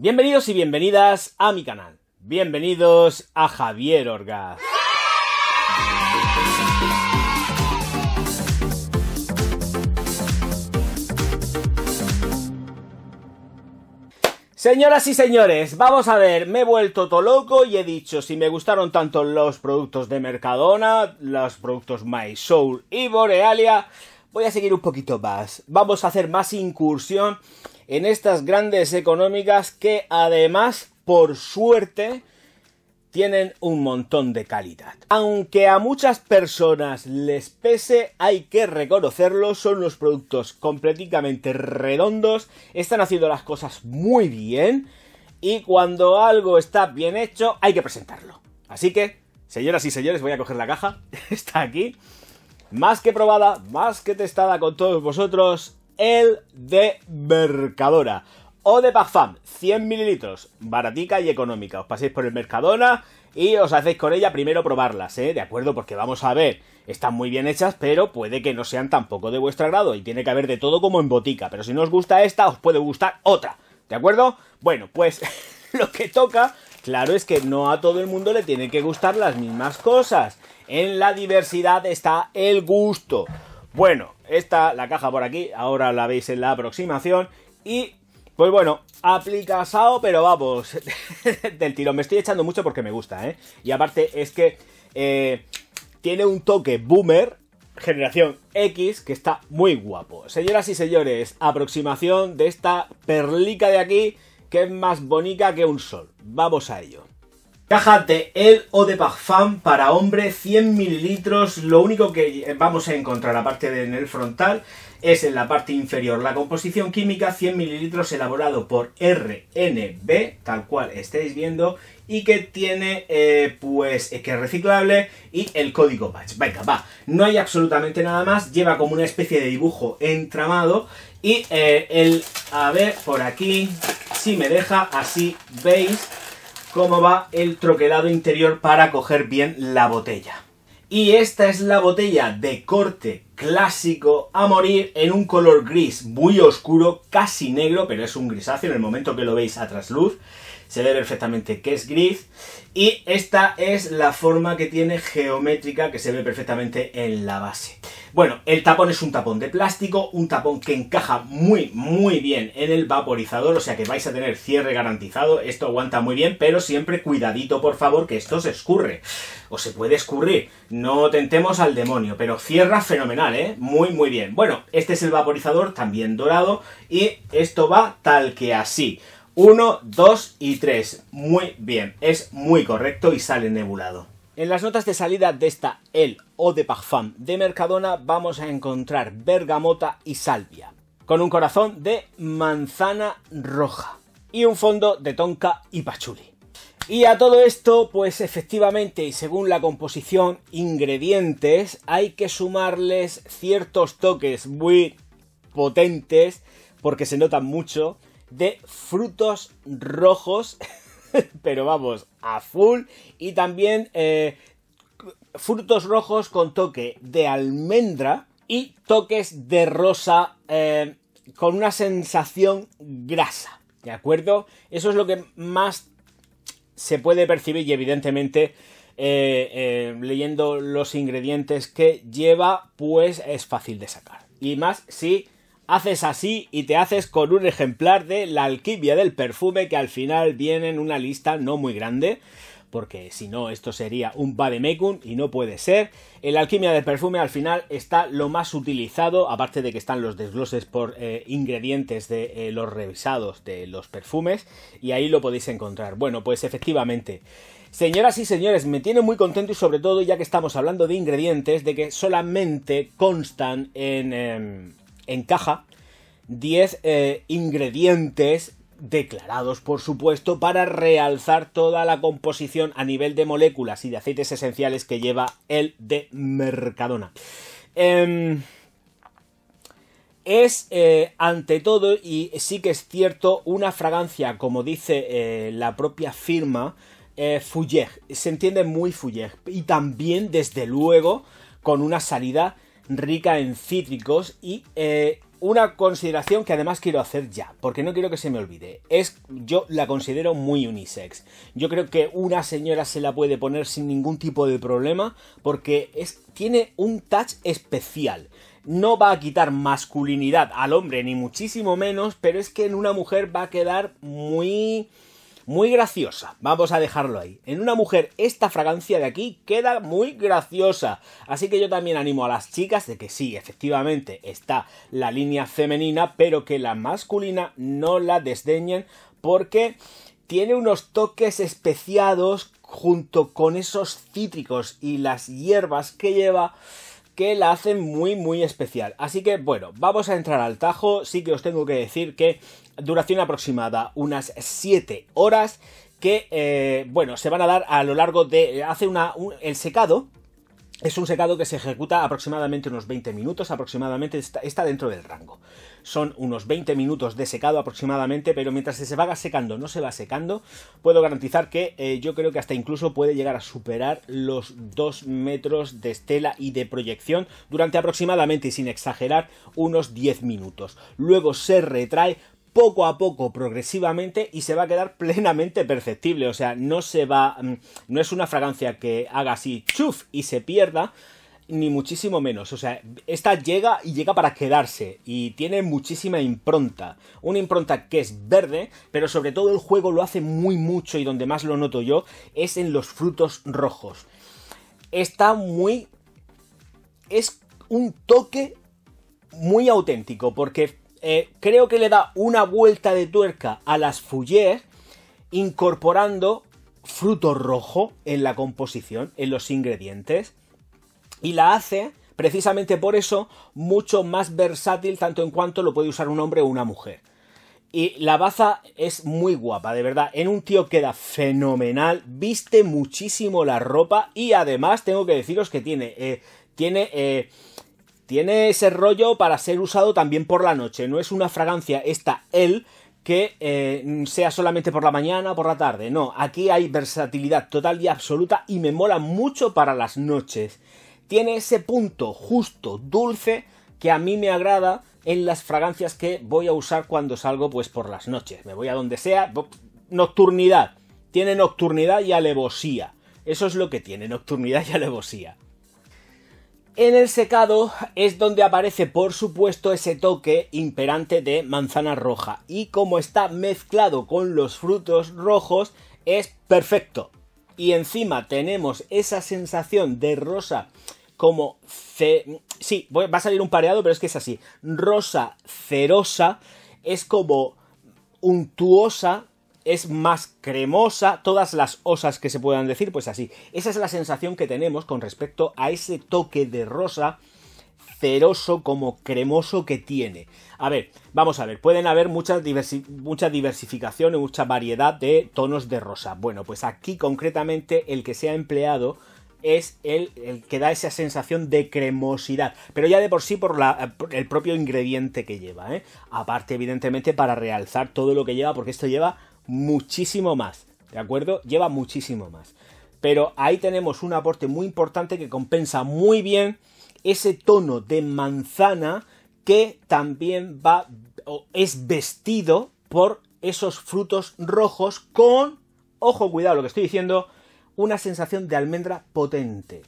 Bienvenidos y bienvenidas a mi canal. Bienvenidos a Javier Orgaz. Señoras y señores, vamos a ver, me he vuelto todo loco y he dicho, si me gustaron tanto los productos de Mercadona, los productos My Soul y Borealia, voy a seguir un poquito más. Vamos a hacer más incursión en estas grandes económicas que además, por suerte, tienen un montón de calidad. Aunque a muchas personas les pese, hay que reconocerlo, son los productos completamente redondos, están haciendo las cosas muy bien y cuando algo está bien hecho hay que presentarlo. Así que, señoras y señores, voy a coger la caja, está aquí, más que probada, más que testada con todos vosotros el de Mercadona. O de pafam 100 mililitros, baratica y económica. Os paséis por el Mercadona y os hacéis con ella primero probarlas, ¿eh? ¿De acuerdo? Porque vamos a ver, están muy bien hechas, pero puede que no sean tampoco de vuestro agrado y tiene que haber de todo como en botica. Pero si no os gusta esta, os puede gustar otra. ¿De acuerdo? Bueno, pues lo que toca, claro, es que no a todo el mundo le tienen que gustar las mismas cosas. En la diversidad está el gusto. Bueno, esta la caja por aquí, ahora la veis en la aproximación y pues bueno, aplica SAO, pero vamos, del tiro, Me estoy echando mucho porque me gusta, ¿eh? Y aparte es que eh, tiene un toque boomer, generación X, que está muy guapo. Señoras y señores, aproximación de esta perlica de aquí, que es más bonita que un sol. Vamos a ello caja de El o de Parfum para hombre, 100 mililitros. Lo único que vamos a encontrar, aparte de en el frontal, es en la parte inferior. La composición química, 100 mililitros, elaborado por RNB, tal cual estáis viendo, y que tiene, eh, pues, eh, que es reciclable y el código batch. Venga, va. No hay absolutamente nada más. Lleva como una especie de dibujo entramado. Y eh, el, a ver, por aquí, si me deja, así veis cómo va el troquelado interior para coger bien la botella. Y esta es la botella de corte clásico a morir en un color gris muy oscuro, casi negro, pero es un grisáceo en el momento que lo veis a trasluz se ve perfectamente que es gris. Y esta es la forma que tiene geométrica que se ve perfectamente en la base. Bueno, el tapón es un tapón de plástico, un tapón que encaja muy, muy bien en el vaporizador, o sea que vais a tener cierre garantizado, esto aguanta muy bien, pero siempre cuidadito, por favor, que esto se escurre, o se puede escurrir, no tentemos al demonio, pero cierra fenomenal, ¿eh? Muy, muy bien. Bueno, este es el vaporizador, también dorado, y esto va tal que así. 1, 2 y 3. Muy bien, es muy correcto y sale nebulado. En las notas de salida de esta El o de Parfum de Mercadona vamos a encontrar bergamota y salvia, con un corazón de manzana roja y un fondo de tonka y pachuli. Y a todo esto, pues efectivamente, y según la composición, ingredientes, hay que sumarles ciertos toques muy potentes, porque se notan mucho, de frutos rojos, pero vamos, a full. Y también eh, frutos rojos con toque de almendra y toques de rosa eh, con una sensación grasa. ¿De acuerdo? Eso es lo que más se puede percibir y evidentemente eh, leyendo los ingredientes que lleva, pues es fácil de sacar. Y más si haces así y te haces con un ejemplar de La alquimia del perfume que al final viene en una lista no muy grande. Porque si no, esto sería un mecum y no puede ser. El alquimia del perfume al final está lo más utilizado, aparte de que están los desgloses por eh, ingredientes de eh, los revisados de los perfumes, y ahí lo podéis encontrar. Bueno, pues efectivamente, Señoras y señores, me tiene muy contento y sobre todo ya que estamos hablando de ingredientes, de que solamente constan en, em, encaja 10 eh, ingredientes declarados, por supuesto, para realzar toda la composición a nivel de moléculas y de aceites esenciales que lleva el de Mercadona. Em, es, eh, ante todo, y sí que es cierto, una fragancia, como dice eh, la propia firma, eh, Se entiende muy Fouillet. Y también, desde luego, con una salida rica en cítricos y eh, una consideración que además quiero hacer ya, porque no quiero que se me olvide. Es, yo la considero muy unisex. Yo creo que una señora se la puede poner sin ningún tipo de problema, porque es, tiene un touch especial. No va a quitar masculinidad al hombre, ni muchísimo menos, pero es que en una mujer va a quedar muy muy graciosa. Vamos a dejarlo ahí. En una mujer, esta fragancia de aquí queda muy graciosa. Así que yo también animo a las chicas de que sí, efectivamente está la línea femenina, pero que la masculina no la desdeñen porque tiene unos toques especiados junto con esos cítricos y las hierbas que lleva que la hacen muy muy especial. Así que bueno, vamos a entrar al tajo. Sí que os tengo que decir que duración aproximada unas 7 horas que, eh, bueno, se van a dar a lo largo de... hace una, el secado, es un secado que se ejecuta aproximadamente unos 20 minutos, aproximadamente está, dentro del rango. Son unos 20 minutos de secado aproximadamente, pero mientras se va secando, no se va secando, puedo garantizar que eh, yo creo que hasta incluso puede llegar a superar los 2 metros de estela y de proyección durante aproximadamente, y sin exagerar, unos 10 minutos. Luego se retrae poco a poco, progresivamente y se va a quedar plenamente perceptible. O sea, no se va, mm, no es una fragancia que haga así chuf y se pierda, ni muchísimo menos. O sea, esta llega y llega para quedarse y tiene muchísima impronta. Una impronta que es verde, pero sobre todo el juego lo hace muy mucho y donde más lo noto yo es en los frutos rojos. Está muy... es un toque muy auténtico porque eh, creo que le da una vuelta de tuerca a las Fuller incorporando fruto rojo en la composición, en los ingredientes, y la hace precisamente por eso mucho más versátil tanto en cuanto lo puede usar un hombre o una mujer. Y la baza es muy guapa, de verdad. En un tío queda fenomenal, viste muchísimo la ropa y además tengo que deciros que tiene, eh, tiene eh, tiene ese rollo para ser usado también por la noche. No es una fragancia esta él que eh, sea solamente por la mañana o por la tarde. No, aquí hay versatilidad total y absoluta y me mola mucho para las noches. Tiene ese punto justo, dulce, que a mí me agrada en las fragancias que voy a usar cuando salgo pues por las noches. Me voy a donde sea. Nocturnidad. Tiene nocturnidad y alevosía. Eso es lo que tiene, nocturnidad y alevosía. En el secado es donde aparece por supuesto ese toque imperante de manzana roja y como está mezclado con los frutos rojos es perfecto. Y encima tenemos esa sensación de rosa como... Sí, va a salir un pareado pero es que es así. Rosa cerosa es como untuosa es más cremosa, todas las osas que se puedan decir, pues así. Esa es la sensación que tenemos con respecto a ese toque de rosa ceroso como cremoso que tiene. A ver, vamos a ver, pueden haber mucha, diversificación y mucha variedad de tonos de rosa. Bueno, pues aquí concretamente el que se ha empleado es el, que da esa sensación de cremosidad, pero ya de por sí por el propio ingrediente que lleva, ¿eh? aparte evidentemente para realzar todo lo que lleva, porque esto lleva muchísimo más, ¿de acuerdo? Lleva muchísimo más. Pero ahí tenemos un aporte muy importante que compensa muy bien ese tono de manzana que también va o es vestido por esos frutos rojos con, ojo, cuidado lo que estoy diciendo, una sensación de almendra potente.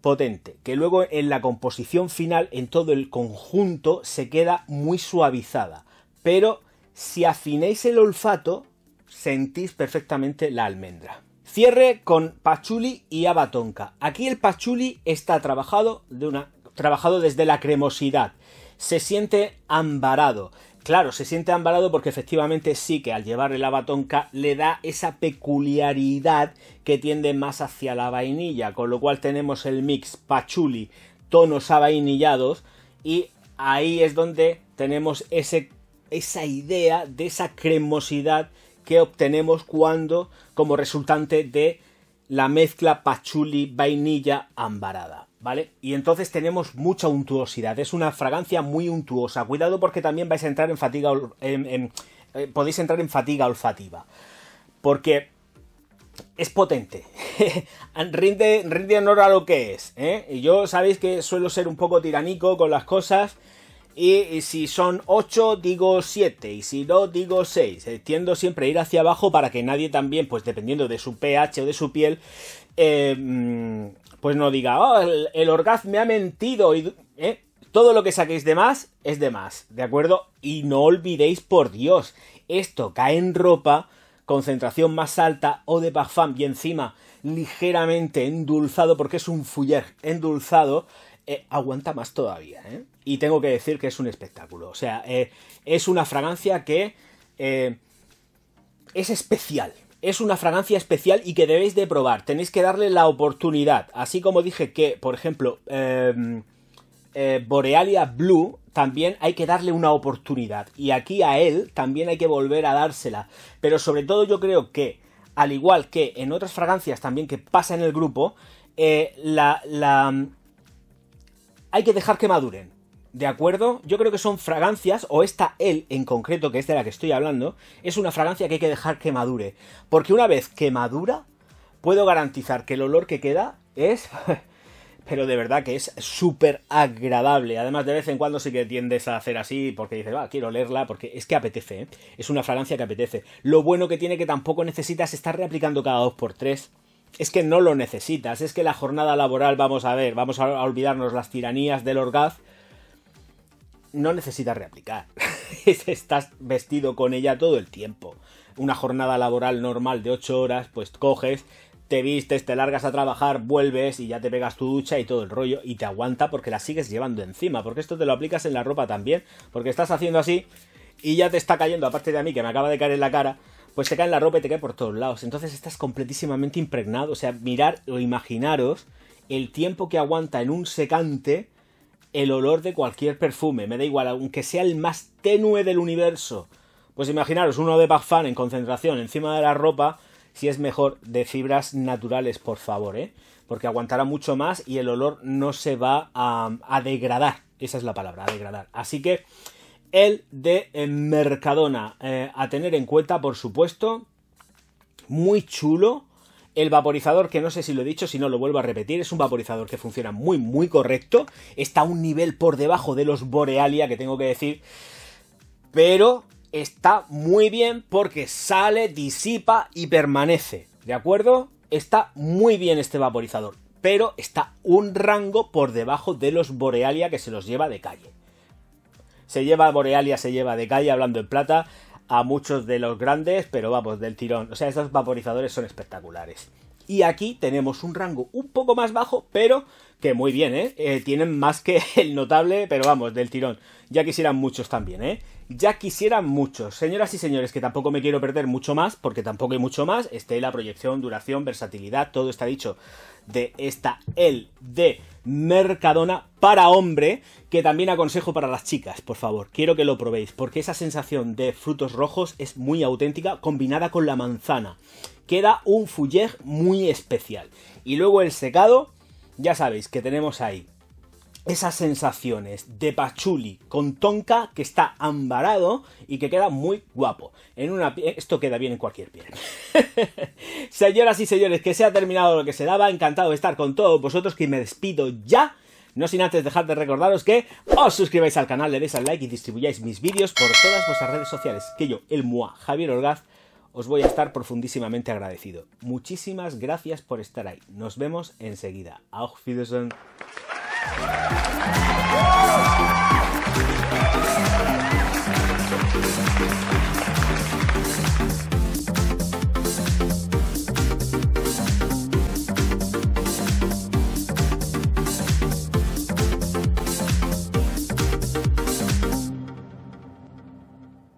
Potente, que luego en la composición final, en todo el conjunto, se queda muy suavizada. Pero si afinéis el olfato, sentís perfectamente la almendra. Cierre con pachuli y abatonca. Aquí el pachuli está trabajado, de trabajado desde la cremosidad. Se siente ambarado. Claro, se siente ambarado porque efectivamente sí que al llevar el abatonca le da esa peculiaridad que tiende más hacia la vainilla, con lo cual tenemos el mix pachuli, tonos avainillados y ahí es donde tenemos esa idea de esa cremosidad que obtenemos cuando como resultante de la mezcla pachuli vainilla ambarada, ¿vale? Y entonces tenemos mucha untuosidad, es una fragancia muy untuosa. Cuidado porque también vais a entrar en fatiga eh, podéis entrar en fatiga olfativa. Porque es potente. rinde, rinde honor a lo que es. ¿eh? Y yo sabéis que suelo ser un poco tiránico con las cosas. Y si son 8, digo 7. Y si no, digo 6. Eh, tiendo siempre a ir hacia abajo para que nadie también, pues dependiendo de su pH o de su piel, eh, mm, pues no diga, oh, el, orgaz me ha mentido. Y, ¿eh? todo lo que saquéis de más es de más, ¿de acuerdo? Y no olvidéis, por Dios, esto cae en ropa, concentración más alta o de parfum y encima ligeramente endulzado, porque es un fuller endulzado, eh, aguanta más todavía. ¿eh? Y tengo que decir que es un espectáculo. O sea, eh, es una fragancia que eh, es especial. Es una fragancia especial y que debéis de probar. Tenéis que darle la oportunidad. Así como dije que, por ejemplo, em, Borealia Blue también hay que darle una oportunidad. Y aquí a él también hay que volver a dársela. Pero sobre todo yo creo que, al igual que en otras fragancias también que pasa en el grupo, la, hay que dejar que maduren. ¿De acuerdo? Yo creo que son fragancias, o esta el en concreto, que es de la que estoy hablando, es una fragancia que hay que dejar que madure. Porque una vez que madura, puedo garantizar que el olor que queda es... pero de verdad que es súper agradable. Además, de vez en cuando sí que tiendes a hacer así porque dices, quiero leerla, porque es que apetece, ¿eh? es una fragancia que apetece. Lo bueno que tiene que tampoco necesitas estar reaplicando cada dos por tres es que no lo necesitas, es que la jornada laboral, vamos a ver, vamos a olvidarnos las tiranías del orgaz, no necesitas reaplicar. Estás vestido con ella todo el tiempo. Una jornada laboral normal de 8 horas, pues coges, te vistes, te largas a trabajar, vuelves y ya te pegas tu ducha y todo el rollo y te aguanta porque la sigues llevando encima, porque esto te lo aplicas en la ropa también, porque estás haciendo así y ya te está cayendo, aparte de a mí que me acaba de caer en la cara, pues se cae en la ropa y te cae por todos lados. Entonces estás completísimamente impregnado. O sea, mirar o imaginaros el tiempo que aguanta en un secante el olor de cualquier perfume. Me da igual, aunque sea el más tenue del universo. Pues imaginaros uno de Bagfan en concentración encima de la ropa, si es mejor de fibras naturales, por favor, ¿eh? Porque aguantará mucho más y el olor no se va a, a degradar. Esa es la palabra, a degradar. Así que el de eh, Mercadona. Eh, a tener en cuenta, por supuesto. Muy chulo. El vaporizador, que no sé si lo he dicho, si no lo vuelvo a repetir, es un vaporizador que funciona muy, muy correcto. Está a un nivel por debajo de los Borealia, que tengo que decir. Pero está muy bien porque sale, disipa y permanece. ¿De acuerdo? Está muy bien este vaporizador. Pero está un rango por debajo de los Borealia que se los lleva de calle se lleva a Borealia, se lleva de calle, hablando en plata, a muchos de los grandes, pero vamos, del tirón. O sea, estos vaporizadores son espectaculares. Y aquí tenemos un rango un poco más bajo, pero que muy bien, ¿eh? eh tienen más que el notable, pero vamos, del tirón. Ya quisieran muchos también, ¿eh? Ya quisieran muchos. Señoras y señores, que tampoco me quiero perder mucho más, porque tampoco hay mucho más. Este, la proyección, duración, versatilidad, todo está dicho de esta el de Mercadona para hombre, que también aconsejo para las chicas, por favor. Quiero que lo probéis, porque esa sensación de frutos rojos es muy auténtica combinada con la manzana queda un fuller muy especial. Y luego el secado, ya sabéis que tenemos ahí esas sensaciones de pachuli con tonka que está ambarado y que queda muy guapo. En una esto queda bien en cualquier piel. Señoras y señores, que se ha terminado lo que se daba. Encantado de estar con todos vosotros, que me despido ya. No sin antes dejar de recordaros que os suscribáis al canal, le deis al like y distribuyáis mis vídeos por todas vuestras redes sociales. Que yo, el MUA Javier Orgaz, os voy a estar profundísimamente agradecido. Muchísimas gracias por estar ahí. Nos vemos enseguida. Auf Wiedersehen.